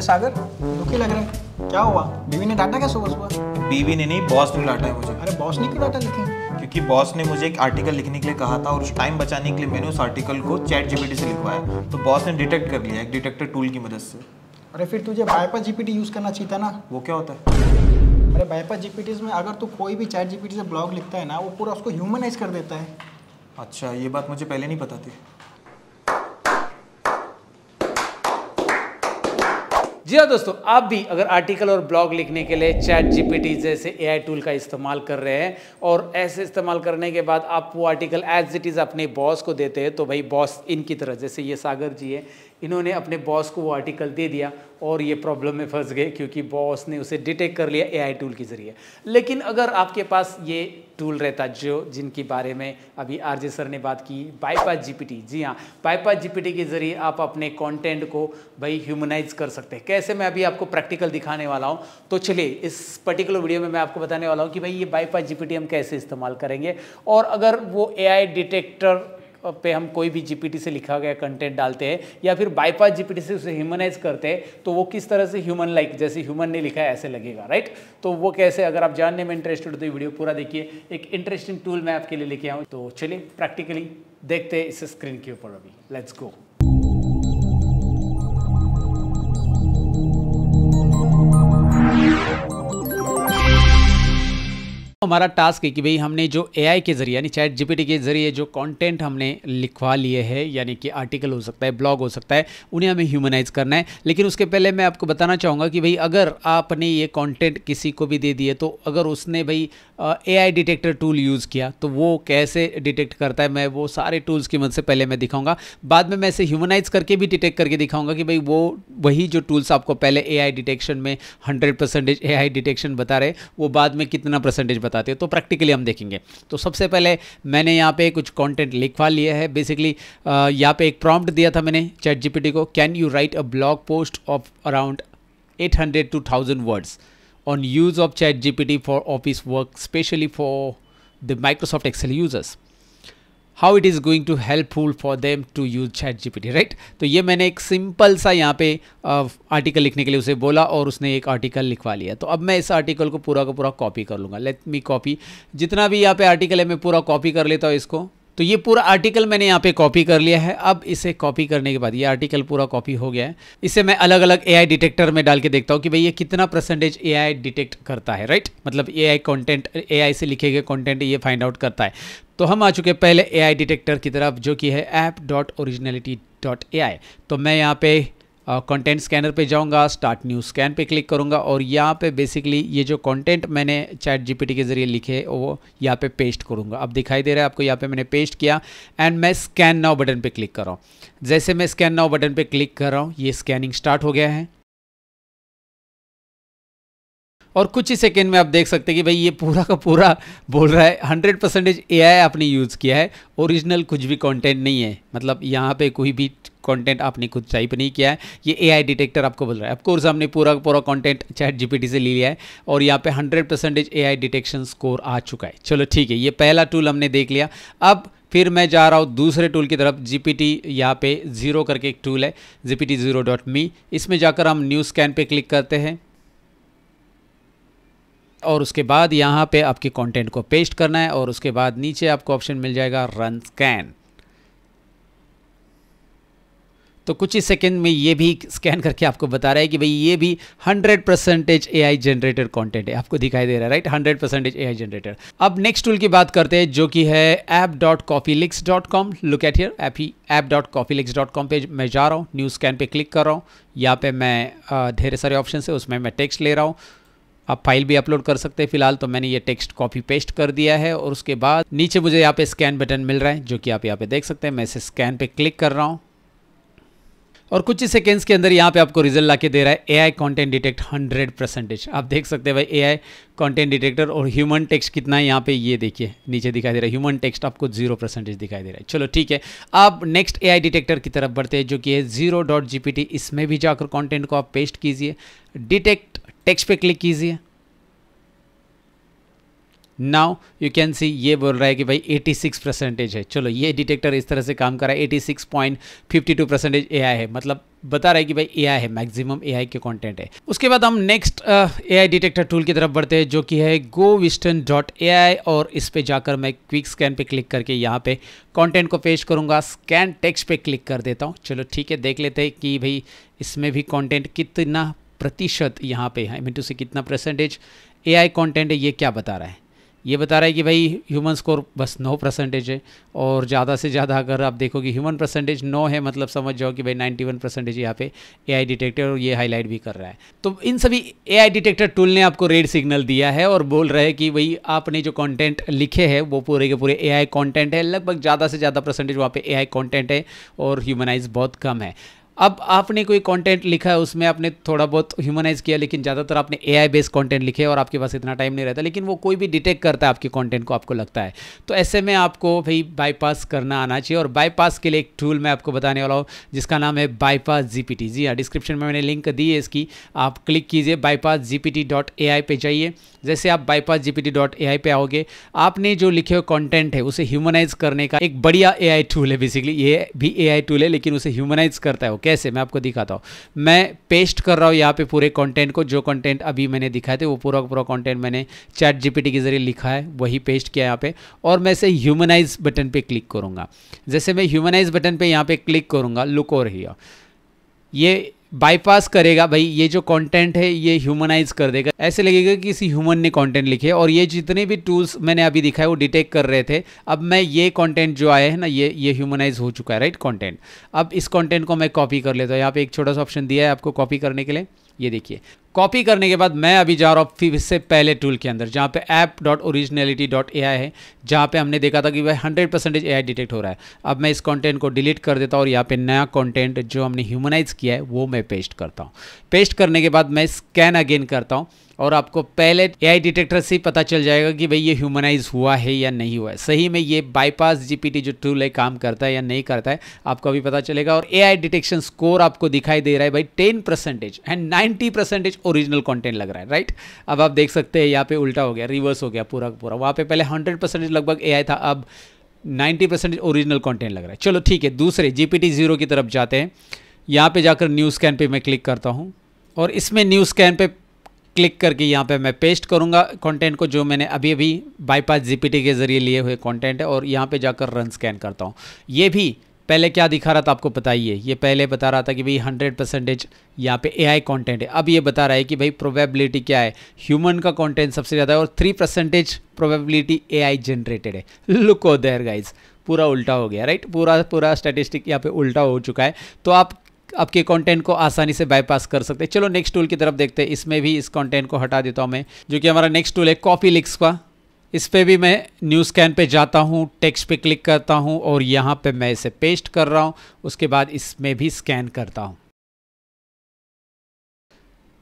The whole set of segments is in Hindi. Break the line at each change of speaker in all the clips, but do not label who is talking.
अरे सागर दुखी लग रहा है क्या हुआ बीवी ने डांटा क्या सुबह सुबह बीवी ने नहीं बॉस ने डांटा है मुझे अरे बॉस ने क्यों डांटा लिखी क्योंकि बॉस ने मुझे एक आर्टिकल लिखने के लिए कहा था और उस टाइम बचाने के लिए मैंने उस आर्टिकल को चैट जीपीटी से लिखवाया तो बॉस ने डिटेक्ट कर लिया एक डिटेक्टर टूल की मदद से अरे फिर तुझे बायपा जीपीटी यूज़ करना चाहिए था ना वो क्या होता है अरे बायपा जीपीटी में अगर तू कोई भी चैट जीपीटी से ब्लॉग लिखता है ना वो पूरा उसको ह्यूमनाइज कर देता है अच्छा ये बात मुझे पहले नहीं पता थी जी हाँ दोस्तों आप भी अगर आर्टिकल और ब्लॉग लिखने के लिए चैट जीपीटी जैसे एआई टूल का इस्तेमाल कर रहे हैं और ऐसे इस्तेमाल करने के बाद आप वो आर्टिकल एज इट इज़ अपने बॉस को देते हैं तो भाई बॉस इनकी तरह जैसे ये सागर जी है इन्होंने अपने बॉस को वो आर्टिकल दे दिया और ये प्रॉब्लम में फंस गए क्योंकि बॉस ने उसे डिटेक्ट कर लिया एआई टूल के ज़रिए लेकिन अगर आपके पास ये टूल रहता जो जिनके बारे में अभी आरजे सर ने बात की बाईपास जीपीटी जी हाँ बाईपास जीपीटी के ज़रिए आप अपने कंटेंट को भाई ह्यूमनाइज कर सकते हैं कैसे मैं अभी आपको प्रैक्टिकल दिखाने वाला हूँ तो चलिए इस पर्टिकुलर वीडियो में मैं आपको बताने वाला हूँ कि भाई ये बाईपास जीपीटी हम कैसे इस्तेमाल करेंगे और अगर वो ए डिटेक्टर पे हम कोई भी जीपीटी से लिखा गया कंटेंट डालते हैं या फिर बाईपास जीपीटी से उसे ह्यूमनाइज करते हैं तो वो किस तरह से ह्यूमन लाइक जैसे ह्यूमन ने लिखा है ऐसे लगेगा राइट तो वो कैसे अगर आप जानने में इंटरेस्टेड हो तो वीडियो पूरा देखिए एक इंटरेस्टिंग टूल मैं आपके लिए लेके आऊँ तो चलिए प्रैक्टिकली देखते हैं इस स्क्रीन के ऊपर अभी लेट्स गो हमारा टास्क है कि भाई हमने जो एआई के जरिए यानी चैट जीपीटी के जरिए जो कंटेंट हमने लिखवा लिए है यानी कि आर्टिकल हो सकता है ब्लॉग हो सकता है उन्हें हमें ह्यूमनाइज करना है लेकिन उसके पहले मैं आपको बताना चाहूँगा कि भाई अगर आपने ये कंटेंट किसी को भी दे दिए तो अगर उसने भाई ए डिटेक्टर टूल यूज़ किया तो वो कैसे डिटेक्ट करता है मैं वो सारे टूल्स की मदद से पहले मैं दिखाऊँगा बाद में मैं इसे ह्यूमनाइज करके भी डिटेक्ट करके दिखाऊँगा कि भाई वो वही जो टूल्स आपको पहले ए डिटेक्शन में हंड्रेड परसेंटेज डिटेक्शन बता रहे वो बाद में कितना परसेंटेज बताते हैं तो प्रैक्टिकली हम देखेंगे तो सबसे पहले मैंने यहाँ पे कुछ कंटेंट लिखवा लिया है बेसिकली यहाँ पे एक प्रॉम्प्ट दिया था मैंने चैट जीपीटी को can you write a blog post of around 800 two thousand words on use of chat G for office work specially for the Microsoft Excel users how it is going to helpful for them to use ChatGPT right तो ये मैंने एक सिंपल सा यहाँ पे आर्टिकल लिखने के लिए उसे बोला और उसने एक आर्टिकल लिखवा लिया तो अब मैं इस आर्टिकल को पूरा का पूरा कॉपी कर लूँगा लेट मी कॉपी जितना भी यहाँ पे आर्टिकल है मैं पूरा कॉपी कर लेता हूँ इसको तो ये पूरा आर्टिकल मैंने यहाँ पे कॉपी कर लिया है अब इसे कॉपी करने के बाद ये आर्टिकल पूरा कॉपी हो गया है इसे मैं अलग अलग एआई डिटेक्टर में डाल के देखता हूँ कि भाई ये कितना परसेंटेज एआई डिटेक्ट करता है राइट मतलब एआई कंटेंट एआई से लिखे गए कंटेंट ये फाइंड आउट करता है तो हम आ चुके पहले आई डिटेक्टर की तरफ जो कि है app dot originality dot A तो मैं यहाँ पे कंटेंट स्कैनर पे जाऊँगा स्टार्ट न्यू स्कैन पे क्लिक करूँगा और यहाँ पे बेसिकली ये जो कंटेंट मैंने चैट जीपीटी के ज़रिए लिखे वो यहाँ पे पेस्ट करूँगा अब दिखाई दे रहा है आपको यहाँ पे मैंने पेस्ट किया एंड मैं स्कैन नाउ बटन पे क्लिक कर रहा हूँ जैसे मैं स्कैन नाउ बटन पे क्लिक कर रहा हूँ ये स्कैनिंग स्टार्ट हो गया है और कुछ ही सेकेंड में आप देख सकते हैं कि भाई ये पूरा का पूरा बोल रहा है हंड्रेड परसेंटेज ए आपने यूज़ किया है ओरिजिनल कुछ भी कंटेंट नहीं है मतलब यहाँ पे कोई भी कंटेंट आपने खुद टाइप नहीं किया है ये ए डिटेक्टर आपको बोल रहा है ऑफकोर्स हमने पूरा का पूरा कंटेंट चैट जीपीटी से ले लिया है और यहाँ पे hundred percentage AI detection score आ चुका है चलो ठीक है ये पहला टूल हमने देख लिया अब फिर मैं जा रहा हूँ दूसरे टूल की तरफ जी पी टी यहाँ पे ज़ीरो करके एक टूल है G P T zero dot me इसमें जाकर हम न्यू स्कैन पर क्लिक करते हैं और उसके बाद यहाँ पे आपके कंटेंट को पेस्ट करना है और उसके बाद नीचे आपको ऑप्शन मिल जाएगा रन स्कैन तो कुछ ही सेकंड में ये भी स्कैन करके आपको बता रहा है कि भाई ये भी 100 percentage A I generated content है आपको दिखाई दे रहा है right 100 percentage A I generated अब नेक्स्ट टूल की बात करते हैं जो कि है app dot Copyleaks dot com look at here app ही app dot Copyleaks dot com पर मैं जा रहा हूँ न्यू स्कैन पे क्लिक कर रहा हूँ यहाँ पे मैं ढेर सारे ऑप्शन है उसमें मैं टेक्स्ट ले रहा हूँ आप फाइल भी अपलोड कर सकते हैं फिलहाल तो मैंने ये टेक्स्ट कॉपी पेस्ट कर दिया है और उसके बाद नीचे मुझे यहाँ पे स्कैन बटन मिल रहा है जो कि आप यहाँ पे देख सकते हैं मैं इसे स्कैन पे क्लिक कर रहा हूँ और कुछ ही सेकेंड्स के अंदर यहाँ पे आपको रिजल्ट लाके दे रहा है A I content detect hundred percentage आप देख सकते हैं भाई ए आई कॉन्टेंट डिटेक्टर और ह्यूमन टेक्स्ट कितना है यहाँ पे ये देखिए नीचे दिखाई दे रहा है ह्यूमन टेक्स्ट आपको जीरो परसेंटेज दिखाई दे रहा है चलो ठीक है आप नेक्स्ट ए आई डिटेक्टर की तरफ बढ़ते हैं जो कि है zero dot G P T इसमें भी जाकर कॉन्टेंट को आप पेस्ट कीजिए डिटेक्ट टेक्स्ट पे क्लिक कीजिए नाउ यू कैन सी ये बोल रहा है कि भाई 86 परसेंटेज है चलो ये डिटेक्टर इस तरह से काम कर रहा है 86.52 परसेंटेज ए है मतलब बता रहा है कि भाई ए है मैक्सिमम ए के कंटेंट है उसके बाद हम next A I detector tool की तरफ बढ़ते हैं जो कि है गो विस्टन डॉट ए और इस पर जाकर मैं क्विक स्कैन पे क्लिक करके यहाँ पे कंटेंट को पेश करूँगा स्कैन टेक्स्ट पे क्लिक कर देता हूँ चलो ठीक है देख लेते हैं कि भाई इसमें भी कंटेंट कितना प्रतिशत यहाँ पे है टू से कितना परसेंटेज एआई कंटेंट है ये क्या बता रहा है ये बता रहा है कि भाई ह्यूमन स्कोर बस नौ परसेंटेज है और ज़्यादा से ज़्यादा अगर आप देखोगे ह्यूमन परसेंटेज नौ है मतलब समझ जाओ कि भाई नाइन्टी वन परसेंटेज यहाँ पे ए आई डिटेक्टर और ये हाईलाइट भी कर रहा है तो इन सभी ए आई डिटेक्टर टूल ने आपको रेड सिग्नल दिया है और बोल रहे हैं कि भाई आपने जो कॉन्टेंट लिखे हैं वो पूरे के पूरे ए आई कॉन्टेंट है लगभग ज़्यादा से ज़्यादा परसेंटेज वहाँ पर ए आई कॉन्टेंट है और ह्यूमनाइज बहुत कम है अब आपने कोई कंटेंट लिखा है उसमें आपने थोड़ा बहुत ह्यूमनाइज किया लेकिन ज़्यादातर आपने ए आई बेस्ड कॉन्टेंट लिखे और आपके पास इतना टाइम नहीं रहता लेकिन वो कोई भी डिटेक्ट करता है आपके कॉन्टेंट को आपको लगता है तो ऐसे में आपको भाई बाईपास करना आना चाहिए और बाईपास के लिए एक टूल मैं आपको बताने वाला हूँ जिसका नाम है बाईपास जी पी टी जी हाँ डिस्क्रिप्शन में मैंने लिंक दी है इसकी आप क्लिक कीजिए bypass G P T dot A I पर जाइए जैसे आप bypass GPT dot A I पे आओगे आपने जो लिखे हुए कंटेंट है उसे ह्यूमनाइज करने का एक बढ़िया ए आई टूल है बेसिकली ये भी ए आई टूल है लेकिन उसे ह्यूमनाइज करता है वो कैसे मैं आपको दिखाता हूँ मैं पेस्ट कर रहा हूँ यहाँ पे पूरे कंटेंट को जो कंटेंट अभी मैंने दिखाए थे वो पूरा पूरा कॉन्टेंट मैंने चैट जीपीटी के जरिए लिखा है वही पेस्ट किया यहाँ पे और मैं इसे ह्यूमनाइज बटन पर क्लिक करूँगा जैसे मैं ह्यूमनाइज बटन पर यहाँ पे क्लिक करूँगा लुक और हियर ये बाईपास करेगा भाई ये जो कंटेंट है ये ह्यूमनाइज कर देगा ऐसे लगेगा कि किसी ह्यूमन ने कंटेंट लिखे और ये जितने भी टूल्स मैंने अभी दिखाए वो डिटेक्ट कर रहे थे अब मैं ये कंटेंट जो आया है ना ये ये ह्यूमनाइज हो चुका है राइट कंटेंट अब इस कंटेंट को मैं कॉपी कर लेता हूँ यहाँ पे एक छोटा सा ऑप्शन दिया है आपको कॉपी करने के लिए ये देखिए कॉपी करने के बाद मैं अभी जा रहा हूँ फिर इससे पहले टूल के अंदर जहाँ पे app dot originality dot A I है जहाँ पे हमने देखा था कि भाई hundred percentage A I detect हो रहा है अब मैं इस कंटेंट को डिलीट कर देता हूँ और यहाँ पे नया कंटेंट जो हमने ह्यूमनाइज किया है वो मैं पेस्ट करता हूँ पेस्ट करने के बाद मैं स्कैन अगेन करता हूँ और आपको पहले ए डिटेक्टर से पता चल जाएगा कि भाई ये ह्यूमनाइज हुआ है या नहीं हुआ है सही में ये बाईपास जीपीटी जो टूल है काम करता है या नहीं करता है आपको अभी पता चलेगा और ए डिटेक्शन स्कोर आपको दिखाई दे रहा है भाई ten percentage and ninety percentage original content लग रहा है राइट अब आप देख सकते हैं यहाँ पे उल्टा हो गया रिवर्स हो गया पूरा पूरा वहाँ पे पहले 100 परसेंटेज लगभग एआई था अब 90 परसेंटेज ओरिजिनल कंटेंट लग रहा है चलो ठीक है दूसरे जी पी जीरो की तरफ जाते हैं यहाँ पर जाकर न्यू स्कैन पर मैं क्लिक करता हूँ और इसमें न्यू स्कैन पर क्लिक करके यहाँ पे मैं पेस्ट करूँगा कॉन्टेंट को जो मैंने अभी अभी बाईपास जीपीटी के ज़रिए लिए हुए कॉन्टेंट है और यहाँ पर जाकर रन स्कैन करता हूँ ये भी पहले क्या दिखा रहा था आपको बताइए ये पहले बता रहा था कि भाई हंड्रेड परसेंटेज यहाँ पे एआई कंटेंट है अब ये बता रहा है कि भाई प्रोबेबिलिटी क्या है ह्यूमन का कंटेंट सबसे ज़्यादा है और three percentage probability AI generated है लुक ओ देयर गाइज पूरा उल्टा हो गया राइट पूरा पूरा स्टैटिस्टिक यहाँ पे उल्टा हो चुका है तो आप आपके कंटेंट को आसानी से बाईपास कर सकते हैं चलो नेक्स्ट टूल की तरफ देखते हैं इसमें भी इस कंटेंट को हटा देता हूँ मैं जो कि हमारा नेक्स्ट टूल है कॉपी लिक्स का इस पर भी मैं न्यू स्कैन पे जाता हूँ टेक्स्ट पे क्लिक करता हूँ और यहाँ पे मैं इसे पेस्ट कर रहा हूँ उसके बाद इसमें भी स्कैन करता हूँ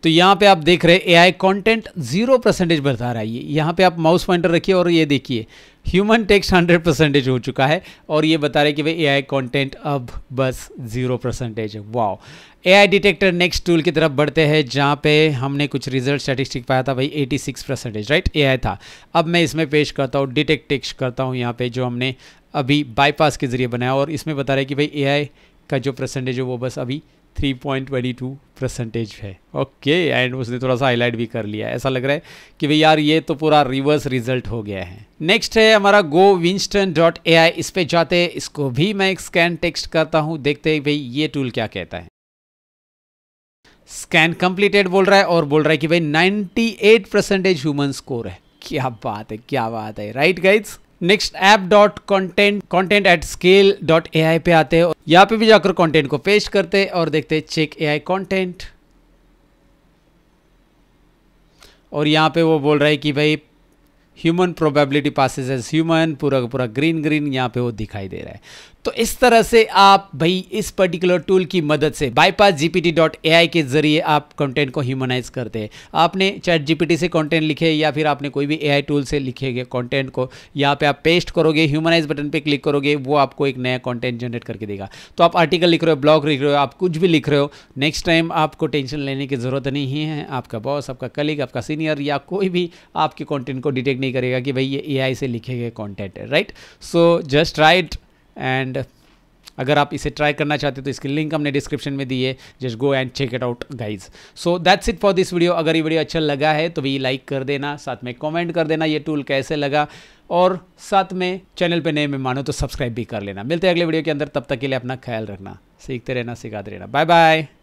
तो यहाँ पे आप देख रहे हैं एआई कंटेंट जीरो परसेंटेज बता रहा है ये यहाँ पे आप माउस पॉइंटर रखिए और ये देखिए ह्यूमन टेक्स्ट हंड्रेड परसेंटेज हो चुका है और ये बता रहे कि भाई एआई कंटेंट अब बस जीरो परसेंटेज है wow AI detector next tool की तरफ बढ़ते हैं जहाँ पे हमने कुछ रिजल्ट स्टेटिस्टिक पाया था भाई सिक्स परसेंटेज राइट आई था अब मैं इसमें पेश करता हूँ डिटेक्ट टेक्स्ट करता हूँ यहाँ पे जो हमने अभी बाईपास के जरिए बनाया और इसमें बता रहे कि भाई आई का जो परसेंटेज है वो बस अभी 3.22 परसेंटेज है ओके एंड उसने थोड़ा सा हाईलाइट भी कर लिया ऐसा लग रहा है कि भाई यार ये तो पूरा रिवर्स रिजल्ट हो गया है नेक्स्ट है हमारा गो विंस्टन डॉट ए आई इस पर जाते हैं इसको भी मैं एक स्कैन टेक्स्ट करता हूँ देखते हैं भाई ये टूल क्या कहता है स्कैन कंप्लीटेड बोल रहा है और बोल रहा है कि भाई 98 परसेंटेज ह्यूमन स्कोर है क्या बात है क्या बात है right guys next app dot content content at scale dot A I पे आते हैं यहाँ पे भी जाकर कॉन्टेंट को पेश करते हैं और देखते हैं चेक ए आई कॉन्टेंट और यहाँ पे वो बोल रहा है कि भाई human probability passes as human पूरा पूरा ग्रीन ग्रीन यहाँ पे वो दिखाई दे रहा है तो इस तरह से आप भाई इस पर्टिकुलर टूल की मदद से बाईपास जीपीटी डॉट ए के जरिए आप कंटेंट को ह्यूमनाइज करते हैं आपने चैट जीपीटी से कंटेंट लिखे या फिर आपने कोई भी ए टूल से लिखे गए कॉन्टेंट को यहाँ पे आप पेस्ट करोगे ह्यूमनाइज बटन पे क्लिक करोगे वो आपको एक नया कॉन्टेंट जनरेट करके देगा तो आप आर्टिकल लिख रहे हो ब्लॉग लिख रहे हो आप कुछ भी लिख रहे हो नेक्स्ट टाइम आपको टेंशन लेने की ज़रूरत नहीं है आपका बॉस आपका कलीग आपका सीनियर या कोई भी आपके कॉन्टेंट को डिटेक्ट नहीं करेगा कि भाई ये आई से लिखे गए कॉन्टेंट है right so just right and अगर आप इसे ट्राई करना चाहते हो तो इसकी लिंक हमने डिस्क्रिप्शन में दी है just go and check it out guys so that's it for this video अगर ये वीडियो अच्छा लगा है तो भी लाइक कर देना साथ में कॉमेंट कर देना ये टूल कैसे लगा और साथ में चैनल पे नए मानो तो सब्सक्राइब भी कर लेना मिलते हैं अगले वीडियो के अंदर तब तक के लिए अपना ख्याल रखना सीखते रहना सिखाते रहना बाय बाय